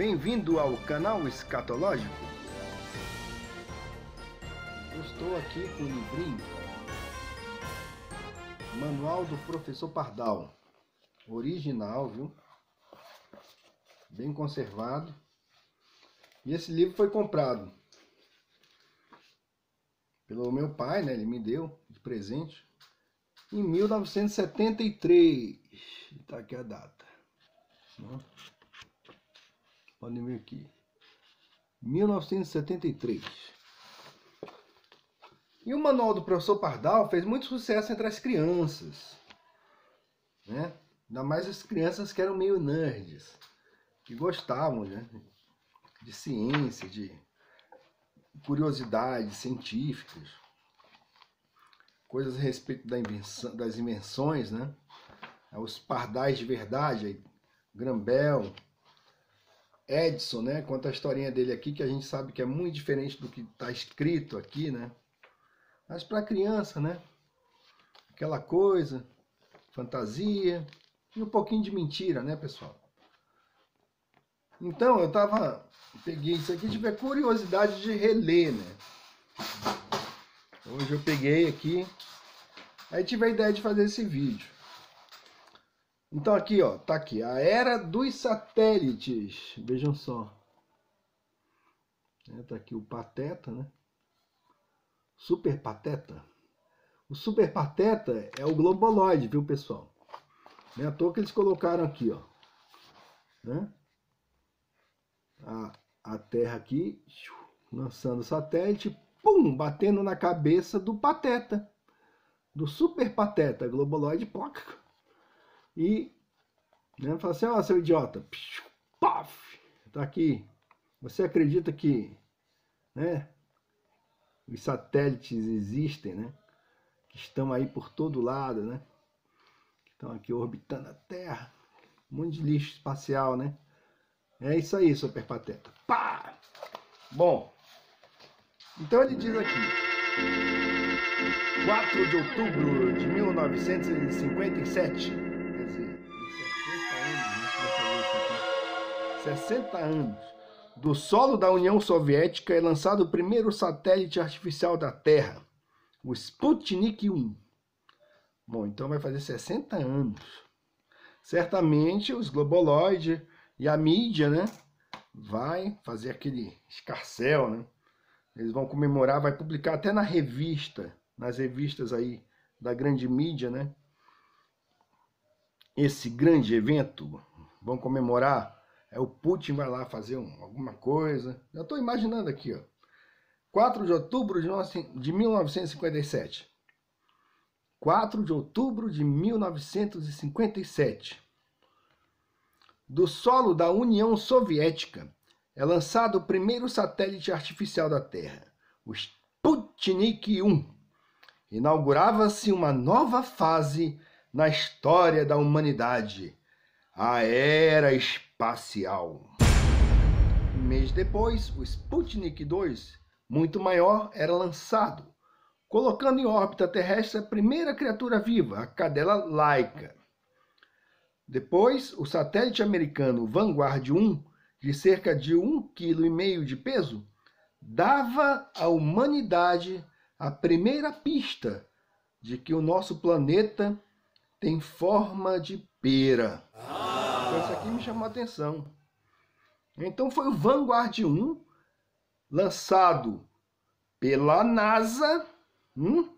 Bem-vindo ao canal Escatológico. Eu estou aqui com o livrinho Manual do Professor Pardal. Original, viu? Bem conservado. E esse livro foi comprado pelo meu pai, né? Ele me deu de presente em 1973. Está aqui a data. Não? Né? Podem ver aqui. 1973. E o manual do professor Pardal fez muito sucesso entre as crianças. Né? Ainda mais as crianças que eram meio nerds, que gostavam né? de ciência, de curiosidades científicas, coisas a respeito da invenção, das invenções, né? os pardais de verdade, Grambel, Edson, né? Conta a historinha dele aqui, que a gente sabe que é muito diferente do que está escrito aqui, né? Mas para criança, né? Aquela coisa, fantasia e um pouquinho de mentira, né, pessoal? Então, eu tava. Peguei isso aqui, tive a curiosidade de reler, né? Hoje eu peguei aqui. Aí tive a ideia de fazer esse vídeo. Então aqui, ó, tá aqui, a era dos satélites. Vejam só. É, tá aqui o Pateta, né? Super Pateta. O Super Pateta é o globoloide, viu, pessoal? Não é à toa que eles colocaram aqui, ó. Né? A, a Terra aqui, lançando o satélite, pum, batendo na cabeça do Pateta. Do Super Pateta, globoloide, poca e né, fala assim, ó, oh, seu idiota, paf, tá aqui. Você acredita que né, os satélites existem, né? Que estão aí por todo lado, né? Que estão aqui orbitando a Terra. Um monte de lixo espacial, né? É isso aí, Super Pateta. Pá! Bom, então ele diz aqui. 4 de outubro de 1957 60 anos. Do solo da União Soviética é lançado o primeiro satélite artificial da Terra, o Sputnik 1. Bom, então vai fazer 60 anos. Certamente os globoloides e a mídia, né, vai fazer aquele escarcel, né? Eles vão comemorar, vai publicar até na revista, nas revistas aí da grande mídia, né? Esse grande evento, vão comemorar é, o Putin vai lá fazer um, alguma coisa. Já estou imaginando aqui, ó. 4 de outubro de 1957. 4 de outubro de 1957. Do solo da União Soviética é lançado o primeiro satélite artificial da Terra, o Sputnik 1. Inaugurava-se uma nova fase na história da humanidade, a era espacial espacial. Um mês depois, o Sputnik 2, muito maior, era lançado, colocando em órbita terrestre a primeira criatura viva, a cadela laica. Depois, o satélite americano Vanguard 1, de cerca de 1,5 kg de peso, dava à humanidade a primeira pista de que o nosso planeta tem forma de pera. Ah. Então isso aqui me chamou a atenção. Então foi o Vanguard 1, lançado pela NASA, hum,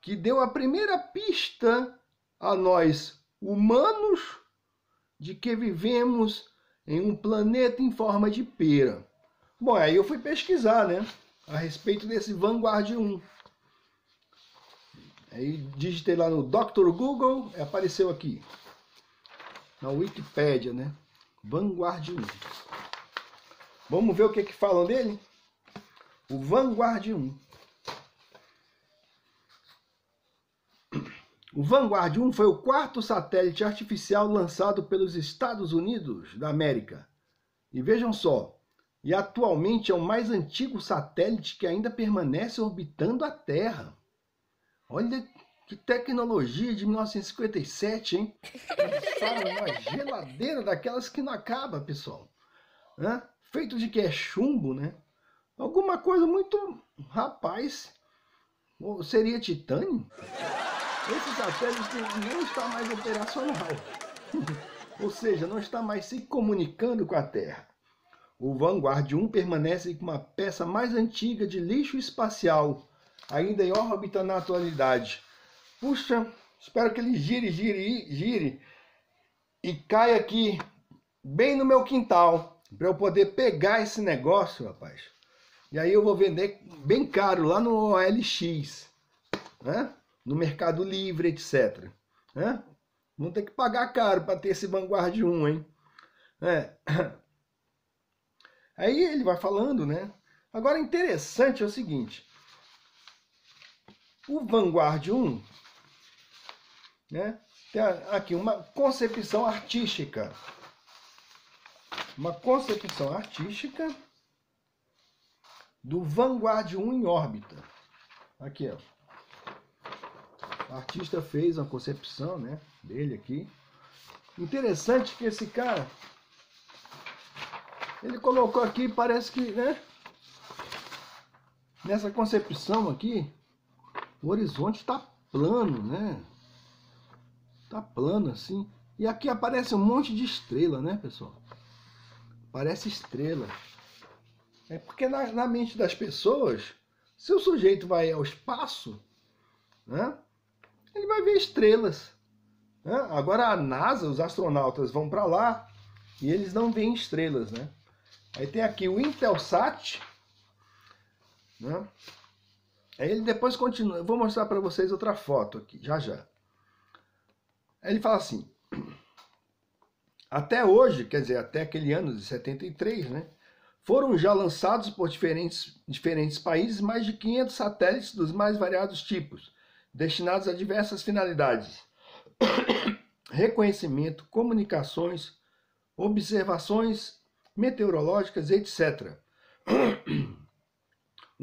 que deu a primeira pista a nós humanos de que vivemos em um planeta em forma de pera. Bom, aí eu fui pesquisar, né, a respeito desse Vanguard 1. Aí digitei lá no Dr. Google, apareceu aqui na Wikipédia, né? Vanguard 1. Vamos ver o que que falam dele? O Vanguard 1. O Vanguard 1 foi o quarto satélite artificial lançado pelos Estados Unidos da América. E vejam só, e atualmente é o mais antigo satélite que ainda permanece orbitando a Terra. Olha que tecnologia de 1957, hein? uma geladeira daquelas que não acaba, pessoal. Hã? Feito de que é chumbo, né? Alguma coisa muito. Rapaz, seria titânio? Esse satélite não está mais operacional. Ou seja, não está mais se comunicando com a Terra. O Vanguard 1 permanece com uma peça mais antiga de lixo espacial, ainda em órbita na atualidade Puxa, espero que ele gire, gire, gire e caia aqui bem no meu quintal para eu poder pegar esse negócio, rapaz. E aí eu vou vender bem caro lá no OLX, né? no Mercado Livre, etc. Né? Vão ter que pagar caro para ter esse Vanguard 1, hein? É. Aí ele vai falando, né? Agora interessante é o seguinte. O Vanguard 1 né? Tem aqui uma concepção artística. Uma concepção artística do Vanguard 1 em órbita. Aqui, ó. O artista fez uma concepção né, dele aqui. Interessante que esse cara, ele colocou aqui, parece que, né? Nessa concepção aqui, o horizonte está plano, né? Tá plano assim. E aqui aparece um monte de estrela, né, pessoal? Parece estrela. É porque na, na mente das pessoas, se o sujeito vai ao espaço, né, ele vai ver estrelas. Né? Agora a NASA, os astronautas vão para lá e eles não veem estrelas, né? Aí tem aqui o Intelsat, né? Aí ele depois continua. Eu vou mostrar para vocês outra foto aqui, já já. Ele fala assim: até hoje, quer dizer, até aquele ano de 73, né, foram já lançados por diferentes, diferentes países mais de 500 satélites dos mais variados tipos, destinados a diversas finalidades: reconhecimento, comunicações, observações meteorológicas, etc.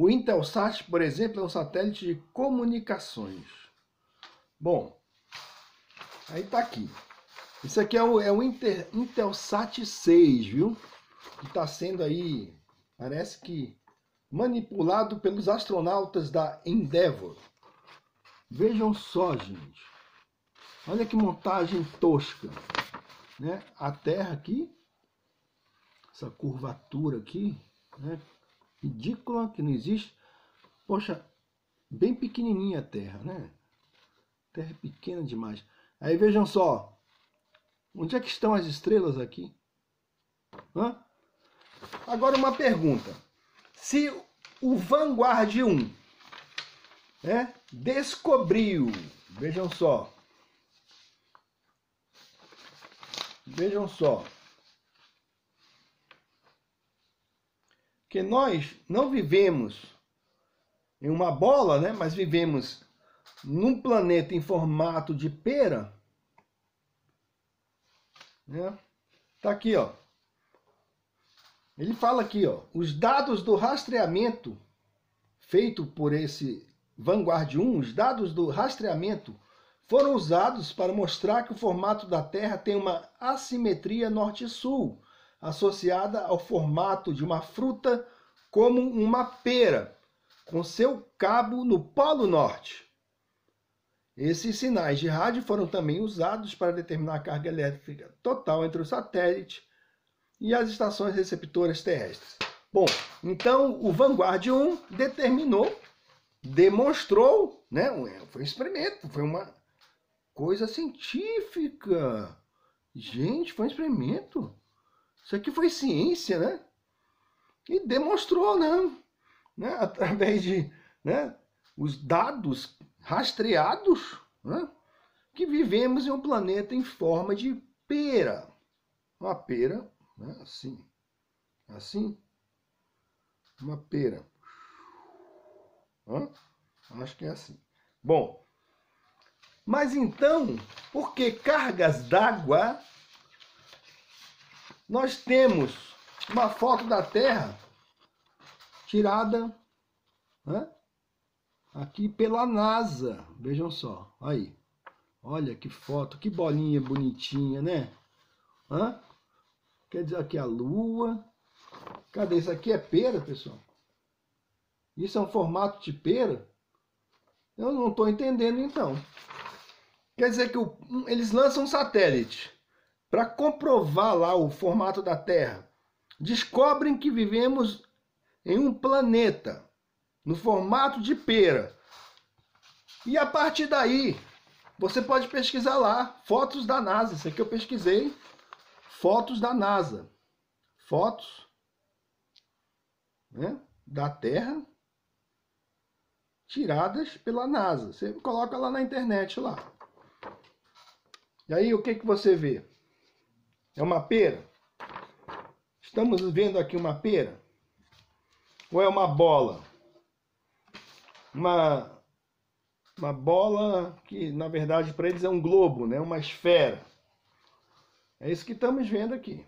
O Intelsat, por exemplo, é um satélite de comunicações. Bom, Aí tá aqui. Isso aqui é o, é o Inter, Intelsat 6, viu? Que está sendo aí, parece que manipulado pelos astronautas da Endeavour. Vejam só, gente. Olha que montagem tosca. Né? A Terra aqui, essa curvatura aqui, né? ridícula, que não existe. Poxa, bem pequenininha a Terra, né? Terra é pequena demais. Aí vejam só, onde é que estão as estrelas aqui? Hã? Agora uma pergunta. Se o Vanguard 1 né, descobriu, vejam só, vejam só, que nós não vivemos em uma bola, né, mas vivemos num planeta em formato de pera, né? Tá aqui, ó. Ele fala aqui, ó, os dados do rastreamento feito por esse Vanguard 1, os dados do rastreamento foram usados para mostrar que o formato da Terra tem uma assimetria norte-sul, associada ao formato de uma fruta como uma pera, com seu cabo no Polo Norte. Esses sinais de rádio foram também usados para determinar a carga elétrica total entre o satélite e as estações receptoras terrestres. Bom, então o Vanguard 1 determinou, demonstrou, né, é, foi um experimento, foi uma coisa científica. Gente, foi um experimento. Isso aqui foi ciência, né? E demonstrou, né? né? Através de né? os dados rastreados, né? que vivemos em um planeta em forma de pera. Uma pera, né? assim, assim, uma pera. Hã? Acho que é assim. Bom, mas então, por que cargas d'água? Nós temos uma foto da Terra tirada né? aqui pela NASA. Vejam só, aí. Olha que foto, que bolinha bonitinha, né? Hã? Quer dizer, aqui é a Lua. Cadê? Isso aqui é pera, pessoal? Isso é um formato de pera? Eu não estou entendendo, então. Quer dizer que o, eles lançam um satélite para comprovar lá o formato da Terra. Descobrem que vivemos em um planeta no formato de pera. E a partir daí, você pode pesquisar lá fotos da NASA. Isso aqui eu pesquisei. Fotos da NASA. Fotos né, da Terra tiradas pela NASA. Você coloca lá na internet lá. E aí o que, que você vê? É uma pera? Estamos vendo aqui uma pera? Ou é uma bola? uma, uma bola que, na verdade, para eles é um globo, né? uma esfera. É isso que estamos vendo aqui.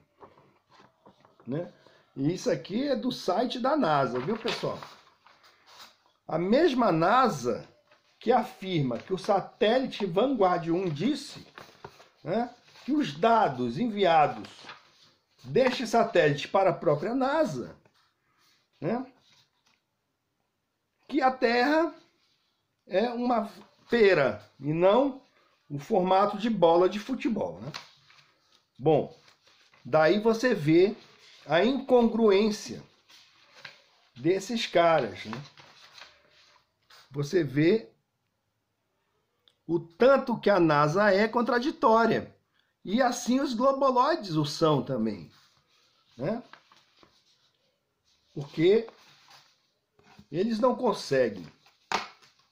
Né? E isso aqui é do site da NASA, viu, pessoal? A mesma NASA que afirma que o satélite Vanguard 1 disse né, que os dados enviados deste satélite para a própria NASA né, que a Terra é uma pera e não o formato de bola de futebol. Né? Bom, daí você vê a incongruência desses caras. Né? Você vê o tanto que a NASA é contraditória. E assim os globoloides o são também. Né? Porque eles não conseguem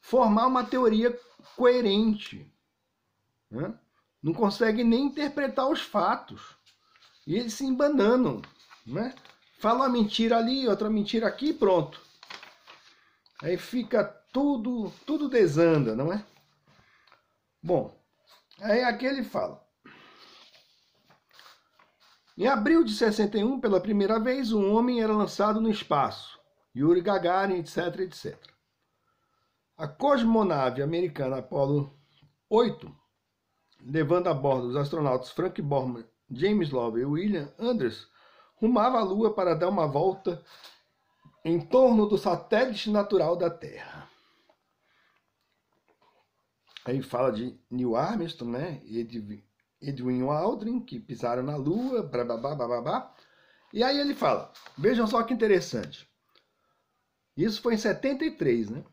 formar uma teoria coerente. Né? Não conseguem nem interpretar os fatos. E eles se embananam. Né? Fala uma mentira ali, outra mentira aqui pronto. Aí fica tudo, tudo desanda, não é? Bom, aí aqui ele fala. Em abril de 61, pela primeira vez, um homem era lançado no espaço. Yuri Gagarin, etc, etc. A cosmonave americana Apollo 8, levando a bordo os astronautas Frank Borman, James Love e William Anders, rumava à Lua para dar uma volta em torno do satélite natural da Terra. Aí fala de Neil Armstrong, né? Edwin, Edwin Aldrin, que pisaram na Lua, babá, babá. E aí ele fala, vejam só que interessante. Isso foi em 73, né?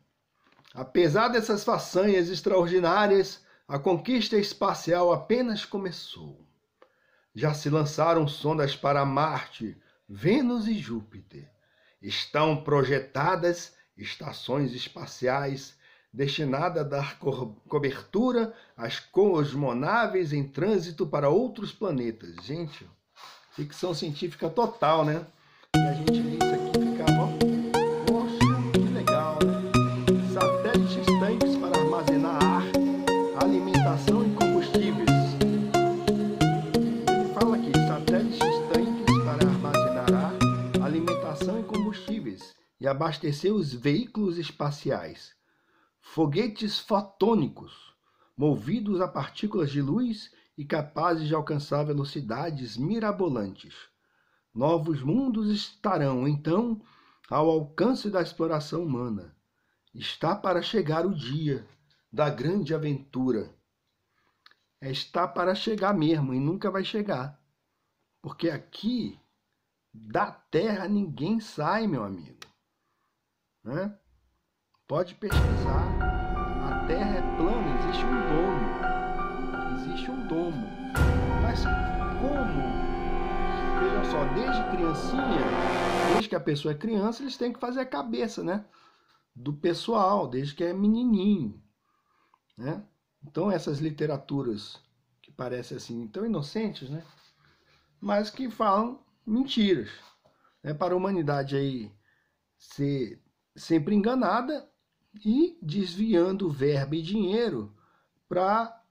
Apesar dessas façanhas extraordinárias, a conquista espacial apenas começou. Já se lançaram sondas para Marte, Vênus e Júpiter. Estão projetadas estações espaciais destinadas a dar co cobertura às cosmonaves em trânsito para outros planetas. Gente, ficção científica total, né? E a gente abastecer os veículos espaciais, foguetes fotônicos, movidos a partículas de luz e capazes de alcançar velocidades mirabolantes. Novos mundos estarão, então, ao alcance da exploração humana. Está para chegar o dia da grande aventura. É está para chegar mesmo e nunca vai chegar. Porque aqui da terra ninguém sai, meu amigo. Né? Pode pesquisar. A Terra é plana, existe um domo. Existe um domo. Mas como? Vejam só, desde criancinha, desde que a pessoa é criança, eles têm que fazer a cabeça, né? Do pessoal, desde que é menininho, né? Então essas literaturas que parecem assim tão inocentes, né? Mas que falam mentiras. é Para a humanidade aí ser sempre enganada e desviando verba e dinheiro para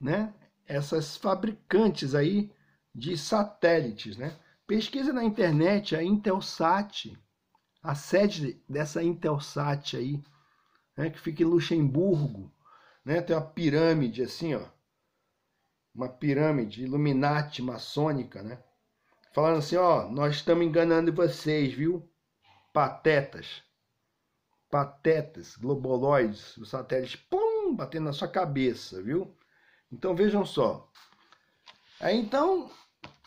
né, essas fabricantes aí de satélites. Né? Pesquisa na internet a Intelsat, a sede dessa Intelsat aí, né, que fica em Luxemburgo. Né? Tem uma pirâmide assim, ó, uma pirâmide Illuminati maçônica, né? Falando assim, ó, nós estamos enganando vocês, viu? Patetas patetas, globoloides, os satélites, pum, batendo na sua cabeça, viu? Então vejam só. Aí é, então,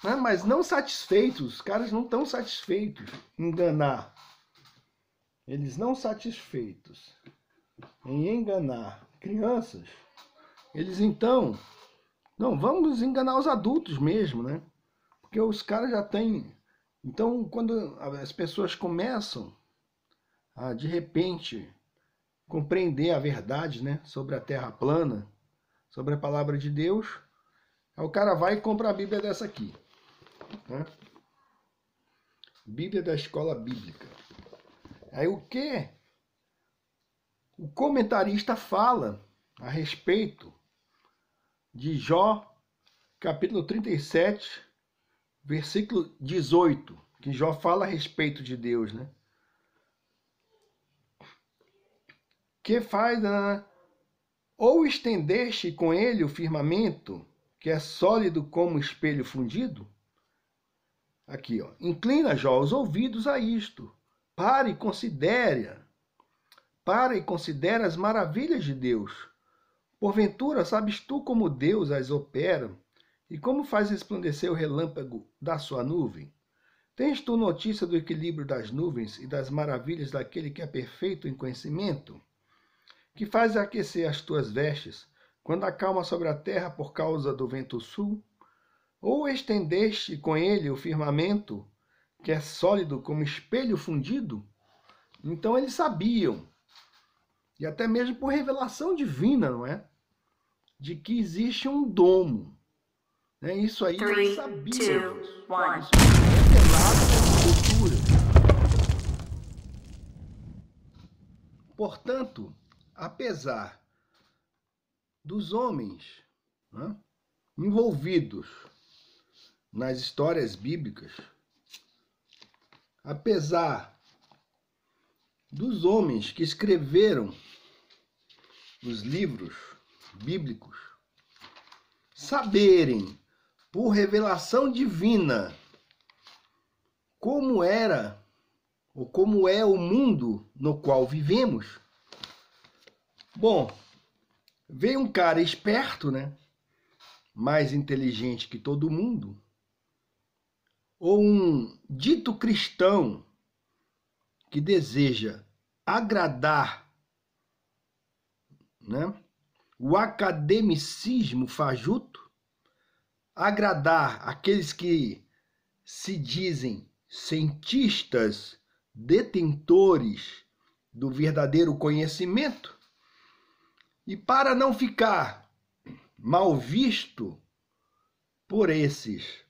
né, mas não satisfeitos, os caras não estão satisfeitos em enganar. Eles não satisfeitos em enganar crianças, eles então, não, vamos enganar os adultos mesmo, né? Porque os caras já têm. Então, quando as pessoas começam a, ah, de repente, compreender a verdade né, sobre a Terra plana, sobre a palavra de Deus, aí o cara vai e compra a Bíblia dessa aqui. Né? Bíblia da escola bíblica. Aí o que o comentarista fala a respeito de Jó, capítulo 37, versículo 18, que Jó fala a respeito de Deus, né? que faz a... ou estendeste com ele o firmamento, que é sólido como espelho fundido? Aqui, ó. Inclina, já os ouvidos a isto. Pare e considere. Pare e considere as maravilhas de Deus. Porventura, sabes tu como Deus as opera e como faz resplandecer o relâmpago da sua nuvem? Tens tu notícia do equilíbrio das nuvens e das maravilhas daquele que é perfeito em conhecimento? que faz aquecer as tuas vestes, quando a calma sobre a terra por causa do vento sul? Ou estendeste com ele o firmamento, que é sólido como espelho fundido? Então eles sabiam, e até mesmo por revelação divina, não é? De que existe um domo. Né? Isso aí Three, eles sabiam. isso é revelado na cultura. Portanto, apesar dos homens né, envolvidos nas histórias bíblicas, apesar dos homens que escreveram os livros bíblicos saberem por revelação divina como era ou como é o mundo no qual vivemos, Bom, veio um cara esperto, né? Mais inteligente que todo mundo, ou um dito cristão que deseja agradar, né? O academicismo fajuto, agradar aqueles que se dizem cientistas, detentores do verdadeiro conhecimento, e para não ficar mal visto por esses,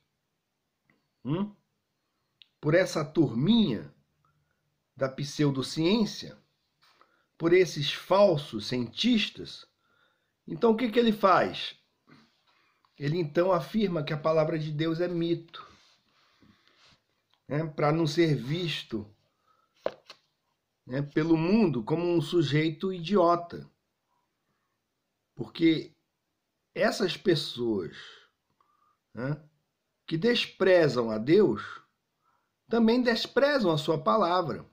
hum? por essa turminha da pseudociência, por esses falsos cientistas, então o que, que ele faz? Ele então afirma que a palavra de Deus é mito, né? para não ser visto né? pelo mundo como um sujeito idiota porque essas pessoas né, que desprezam a Deus também desprezam a sua palavra.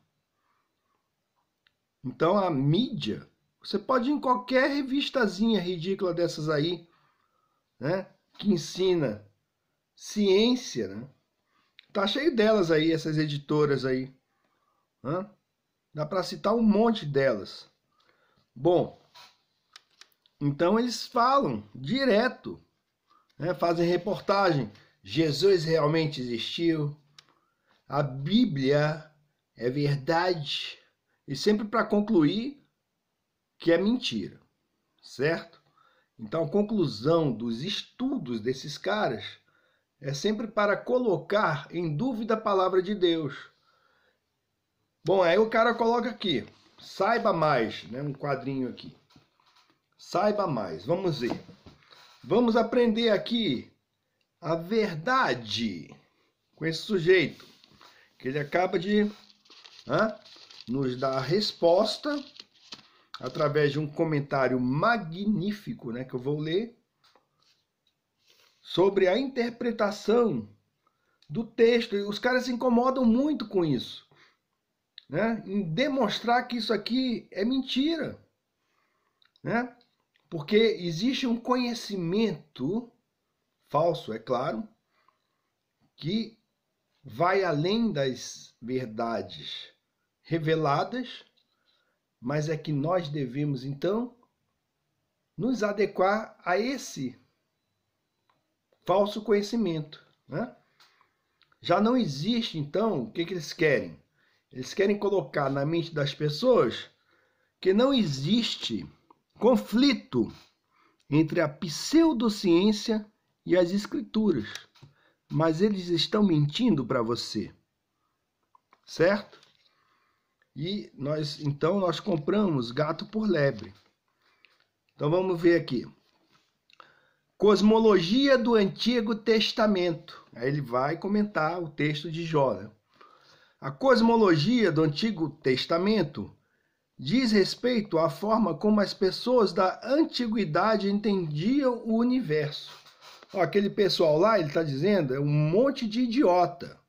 Então a mídia, você pode ir em qualquer revistazinha ridícula dessas aí, né, que ensina ciência, né? Tá cheio delas aí, essas editoras aí. Né? Dá para citar um monte delas. Bom, então eles falam direto, né? fazem reportagem. Jesus realmente existiu. A Bíblia é verdade. E sempre para concluir que é mentira, certo? Então a conclusão dos estudos desses caras é sempre para colocar em dúvida a palavra de Deus. Bom, aí o cara coloca aqui, saiba mais, né? Um quadrinho aqui. Saiba mais. Vamos ver. Vamos aprender aqui a verdade com esse sujeito, que ele acaba de nos dar a resposta através de um comentário magnífico, né, que eu vou ler sobre a interpretação do texto. E os caras se incomodam muito com isso, né, em demonstrar que isso aqui é mentira, né? Porque existe um conhecimento falso, é claro, que vai além das verdades reveladas, mas é que nós devemos então nos adequar a esse falso conhecimento. Né? Já não existe, então, o que, que eles querem? Eles querem colocar na mente das pessoas que não existe conflito entre a pseudociência e as escrituras. Mas eles estão mentindo para você. Certo? E nós então nós compramos gato por lebre. Então vamos ver aqui. Cosmologia do Antigo Testamento. Aí ele vai comentar o texto de Jó. Né? A cosmologia do Antigo Testamento diz respeito à forma como as pessoas da antiguidade entendiam o universo. aquele pessoal lá, ele está dizendo, é um monte de idiota.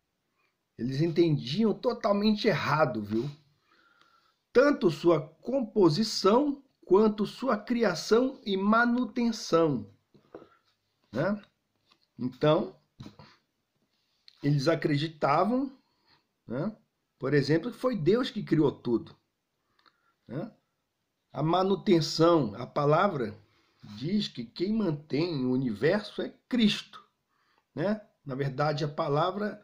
Eles entendiam totalmente errado, viu? Tanto sua composição quanto sua criação e manutenção. Né? Então, eles acreditavam, né? por exemplo, que foi Deus que criou tudo. Né? A manutenção, a palavra diz que quem mantém o universo é Cristo. Né? Na verdade, a palavra,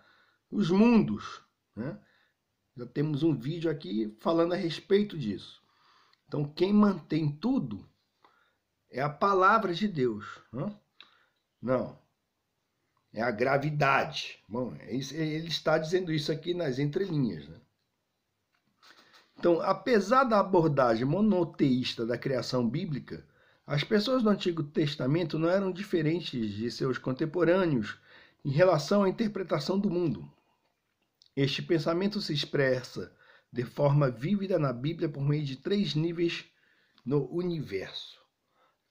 os mundos. Né? Já temos um vídeo aqui falando a respeito disso. Então, quem mantém tudo é a palavra de Deus. Né? Não. É a gravidade. Bom, é ele está dizendo isso aqui nas entrelinhas. Né? Então, apesar da abordagem monoteísta da criação bíblica, as pessoas do Antigo Testamento não eram diferentes de seus contemporâneos em relação à interpretação do mundo. Este pensamento se expressa de forma vívida na Bíblia por meio de três níveis no universo.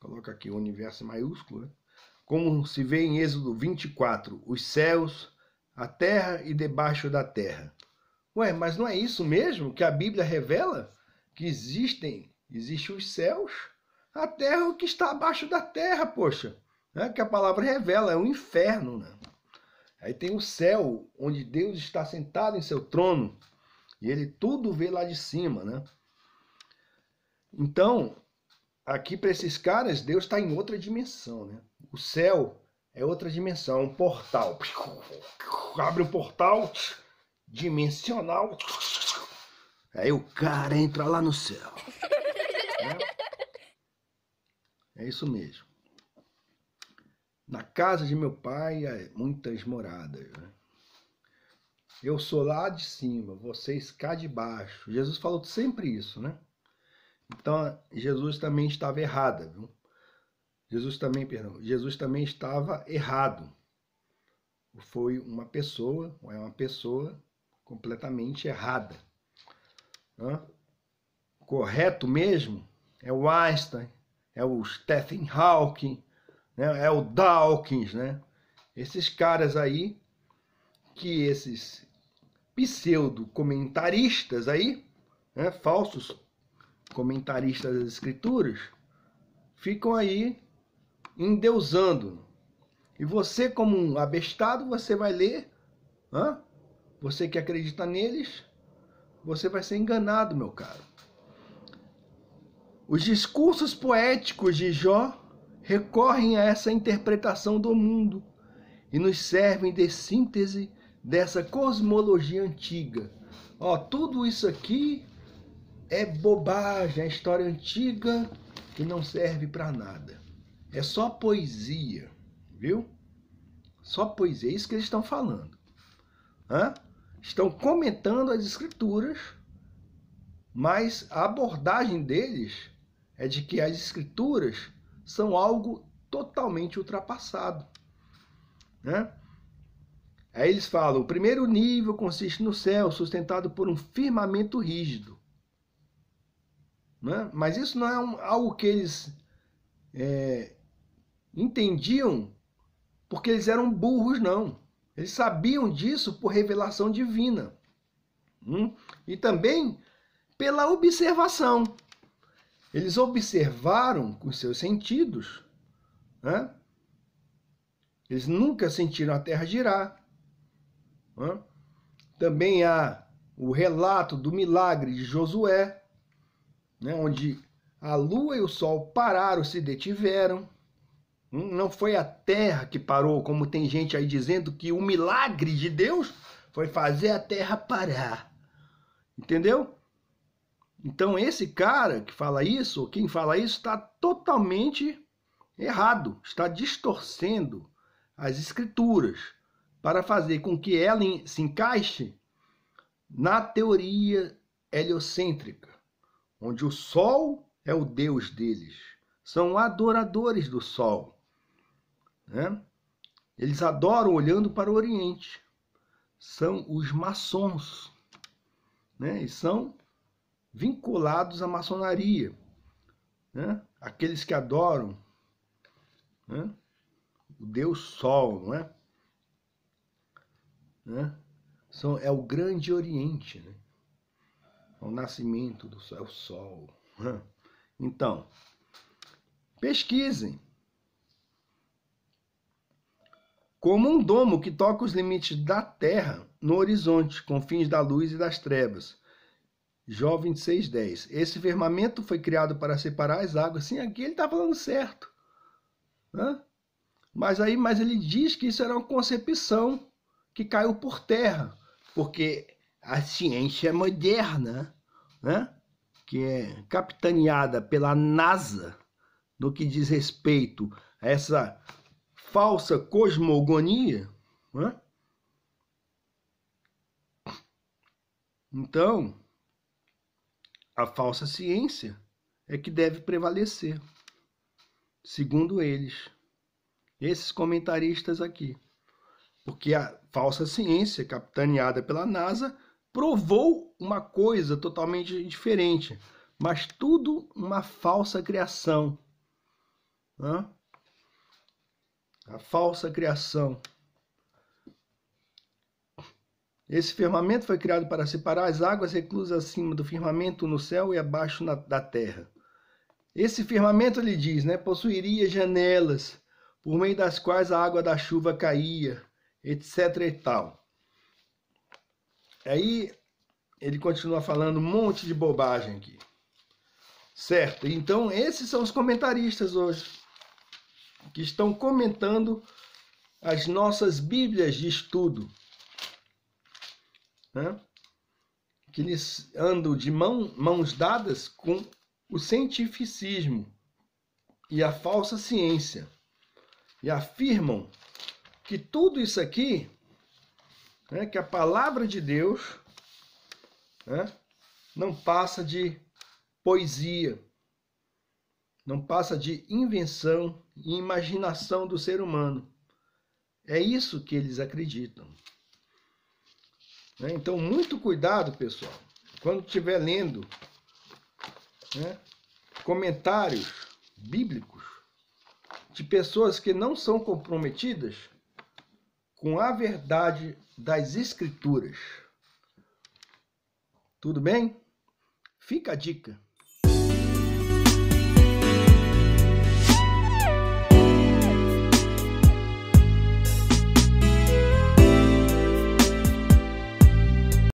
Coloca aqui o universo em maiúsculo, né? como se vê em Êxodo 24, os céus, a terra e debaixo da terra. Ué, mas não é isso mesmo que a Bíblia revela? Que existem, existem os céus, a terra o que está abaixo da terra, poxa. Né? Que a palavra revela, é o inferno. Né? Aí tem o céu, onde Deus está sentado em seu trono, e ele tudo vê lá de cima, né? Então, aqui para esses caras, Deus está em outra dimensão, né? O céu é outra dimensão, é um portal. Abre o portal, dimensional. Aí o cara entra lá no céu. É, é isso mesmo. Na casa de meu pai há muitas moradas. Né? Eu sou lá de cima, vocês cá de baixo. Jesus falou sempre isso, né? Então Jesus também estava errada, viu? Jesus também, perdão, Jesus também estava errado. Foi uma pessoa, é uma pessoa completamente errada. Hã? Correto mesmo é o Einstein, é o Stephen Hawking, né? é o Dawkins, né? Esses caras aí, que esses pseudo-comentaristas aí, né? falsos comentaristas das escrituras, ficam aí endeusando. E você, como um abestado, você vai ler hã? você que acredita neles, você vai ser enganado, meu caro. Os discursos poéticos de Jó recorrem a essa interpretação do mundo e nos servem de síntese dessa cosmologia antiga. Ó, tudo isso aqui é bobagem, é história antiga que não serve para nada. É só poesia, viu? Só poesia, é isso que eles estão falando. Hã? estão comentando as escrituras, mas a abordagem deles é de que as escrituras são algo totalmente ultrapassado. Né? Aí eles falam: o primeiro nível consiste no céu, sustentado por um firmamento rígido. Né? Mas isso não é um, algo que eles é, entendiam porque eles eram burros, não. Eles sabiam disso por revelação divina. Hum? E também pela observação. Eles observaram com seus sentidos. Né? Eles nunca sentiram a terra girar. Né? Também há o relato do milagre de Josué, né? onde a lua e o sol pararam, se detiveram. Não foi a terra que parou, como tem gente aí dizendo que o milagre de Deus foi fazer a terra parar. Entendeu? Então esse cara que fala isso, quem fala isso, está totalmente errado, está distorcendo as escrituras para fazer com que ela se encaixe na teoria heliocêntrica, onde o Sol é o Deus deles, são adoradores do Sol. Né? Eles adoram olhando para o Oriente. São os maçons. Né? E são vinculados à maçonaria. Né? Aqueles que adoram né? o Deus Sol, não é? Né? São, é o Grande Oriente, né? É o nascimento do sol, é o sol. Né? Então, pesquisem. como um domo que toca os limites da terra no horizonte, confins da luz e das trevas. Jó 26:10. Esse firmamento foi criado para separar as águas. Sim, aqui ele está falando certo. Né? Mas aí, mas ele diz que isso era uma concepção que caiu por terra, porque a ciência moderna, né, que é capitaneada pela NASA, no que diz respeito a essa falsa cosmogonia. Né? Então, a falsa ciência é que deve prevalecer, segundo eles, esses comentaristas aqui. Porque a falsa ciência, capitaneada pela NASA, provou uma coisa totalmente diferente, mas tudo uma falsa criação. Né? a falsa criação. Esse firmamento foi criado para separar as águas reclusas acima do firmamento no céu e abaixo na, da terra. Esse firmamento, ele diz, né, possuiria janelas por meio das quais a água da chuva caía, etc. e tal. Aí ele continua falando um monte de bobagem aqui. Certo, então esses são os comentaristas hoje que estão comentando as nossas Bíblias de estudo, né? que eles andam de mão, mãos dadas com o cientificismo e a falsa ciência, e afirmam que tudo isso aqui, né, que a palavra de Deus né, não passa de poesia, não passa de invenção e imaginação do ser humano. É isso que eles acreditam. Né? Então, muito cuidado, pessoal. Quando estiver lendo né, comentários bíblicos de pessoas que não são comprometidas com a verdade das Escrituras. Tudo bem? Fica a dica.